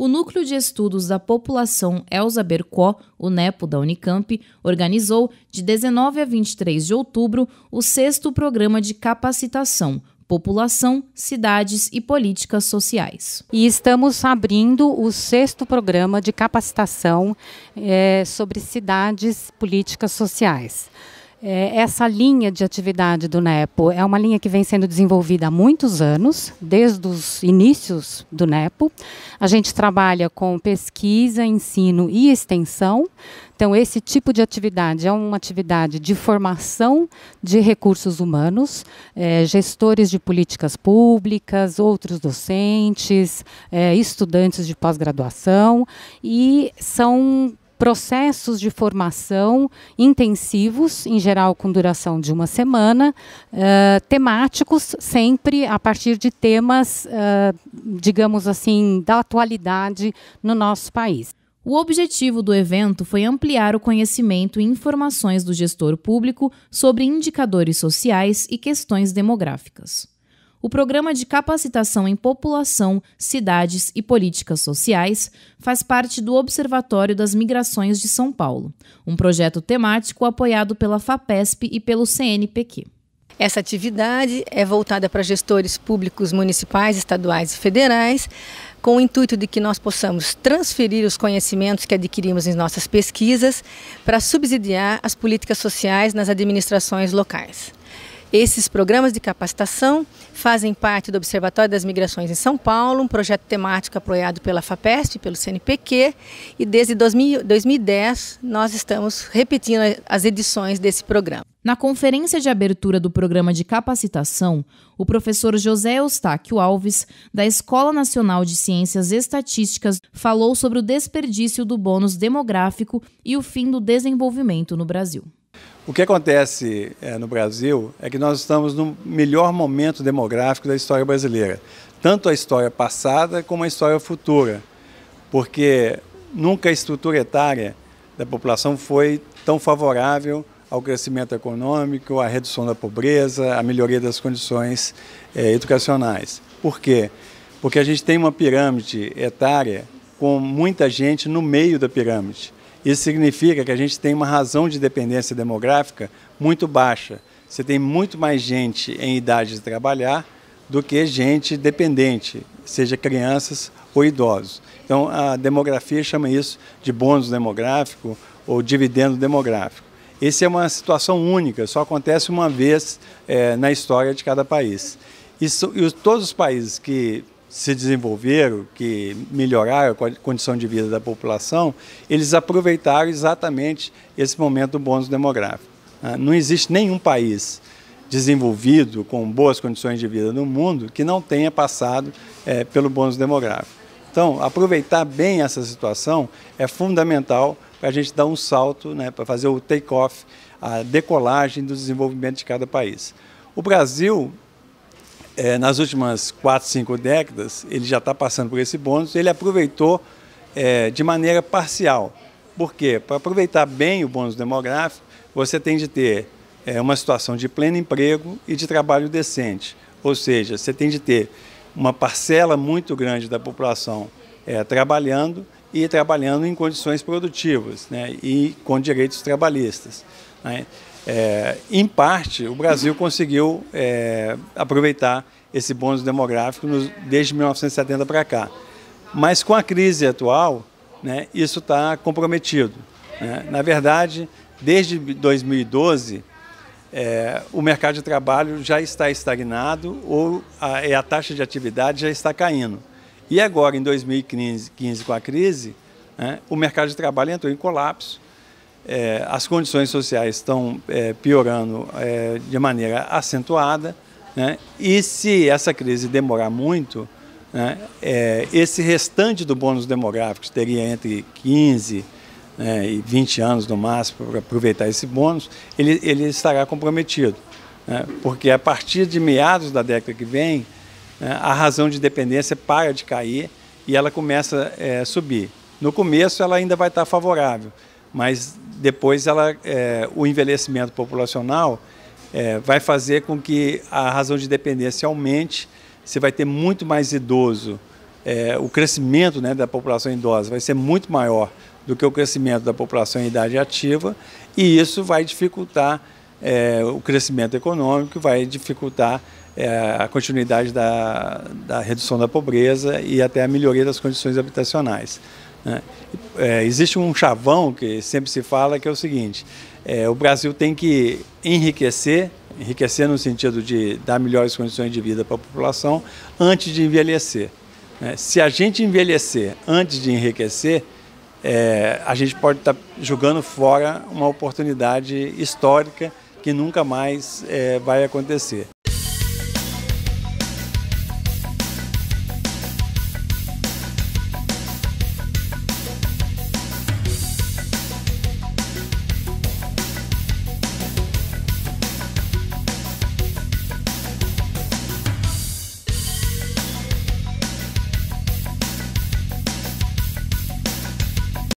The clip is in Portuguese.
O Núcleo de Estudos da População Elza Bercó, o NEPO da Unicamp, organizou, de 19 a 23 de outubro, o sexto programa de capacitação, população, cidades e políticas sociais. E estamos abrindo o sexto programa de capacitação é, sobre cidades, políticas sociais é, essa linha de atividade do NEPO é uma linha que vem sendo desenvolvida há muitos anos, desde os inícios do NEPO. A gente trabalha com pesquisa, ensino e extensão. Então, esse tipo de atividade é uma atividade de formação de recursos humanos, é, gestores de políticas públicas, outros docentes, é, estudantes de pós-graduação, e são processos de formação intensivos, em geral com duração de uma semana, uh, temáticos, sempre a partir de temas, uh, digamos assim, da atualidade no nosso país. O objetivo do evento foi ampliar o conhecimento e informações do gestor público sobre indicadores sociais e questões demográficas o Programa de Capacitação em População, Cidades e Políticas Sociais faz parte do Observatório das Migrações de São Paulo, um projeto temático apoiado pela FAPESP e pelo CNPq. Essa atividade é voltada para gestores públicos municipais, estaduais e federais, com o intuito de que nós possamos transferir os conhecimentos que adquirimos em nossas pesquisas para subsidiar as políticas sociais nas administrações locais. Esses programas de capacitação fazem parte do Observatório das Migrações em São Paulo, um projeto temático apoiado pela FAPESP e pelo CNPq, e desde 2010 nós estamos repetindo as edições desse programa. Na conferência de abertura do programa de capacitação, o professor José Eustáquio Alves, da Escola Nacional de Ciências Estatísticas, falou sobre o desperdício do bônus demográfico e o fim do desenvolvimento no Brasil. O que acontece é, no Brasil é que nós estamos no melhor momento demográfico da história brasileira, tanto a história passada como a história futura, porque nunca a estrutura etária da população foi tão favorável ao crescimento econômico, à redução da pobreza, à melhoria das condições é, educacionais. Por quê? Porque a gente tem uma pirâmide etária com muita gente no meio da pirâmide. Isso significa que a gente tem uma razão de dependência demográfica muito baixa. Você tem muito mais gente em idade de trabalhar do que gente dependente, seja crianças ou idosos. Então, a demografia chama isso de bônus demográfico ou dividendo demográfico. Essa é uma situação única, só acontece uma vez é, na história de cada país. Isso, e todos os países que se desenvolveram, que melhoraram a condição de vida da população, eles aproveitaram exatamente esse momento do bônus demográfico. Né? Não existe nenhum país desenvolvido, com boas condições de vida no mundo, que não tenha passado é, pelo bônus demográfico. Então, aproveitar bem essa situação é fundamental para a gente dar um salto, né, para fazer o take-off, a decolagem do desenvolvimento de cada país. O Brasil é, nas últimas quatro, cinco décadas, ele já está passando por esse bônus, ele aproveitou é, de maneira parcial. Por quê? Para aproveitar bem o bônus demográfico, você tem de ter é, uma situação de pleno emprego e de trabalho decente. Ou seja, você tem de ter uma parcela muito grande da população é, trabalhando e trabalhando em condições produtivas né, e com direitos trabalhistas. Né? É, em parte, o Brasil conseguiu é, aproveitar esse bônus demográfico nos, desde 1970 para cá. Mas com a crise atual, né, isso está comprometido. Né? Na verdade, desde 2012, é, o mercado de trabalho já está estagnado ou a, é, a taxa de atividade já está caindo. E agora, em 2015, com a crise, né, o mercado de trabalho entrou em colapso é, as condições sociais estão é, piorando é, de maneira acentuada, né? e se essa crise demorar muito, né? É, esse restante do bônus demográfico, teria entre 15 né, e 20 anos no máximo para aproveitar esse bônus, ele, ele estará comprometido, né? porque a partir de meados da década que vem, né, a razão de dependência para de cair e ela começa a é, subir. No começo ela ainda vai estar favorável, mas depois ela, é, o envelhecimento populacional é, vai fazer com que a razão de dependência aumente, você vai ter muito mais idoso, é, o crescimento né, da população idosa vai ser muito maior do que o crescimento da população em idade ativa, e isso vai dificultar é, o crescimento econômico, vai dificultar é, a continuidade da, da redução da pobreza e até a melhoria das condições habitacionais. Né? É, existe um chavão que sempre se fala que é o seguinte: é, o Brasil tem que enriquecer, enriquecer no sentido de dar melhores condições de vida para a população antes de envelhecer. Né? Se a gente envelhecer antes de enriquecer, é, a gente pode estar tá jogando fora uma oportunidade histórica que nunca mais é, vai acontecer.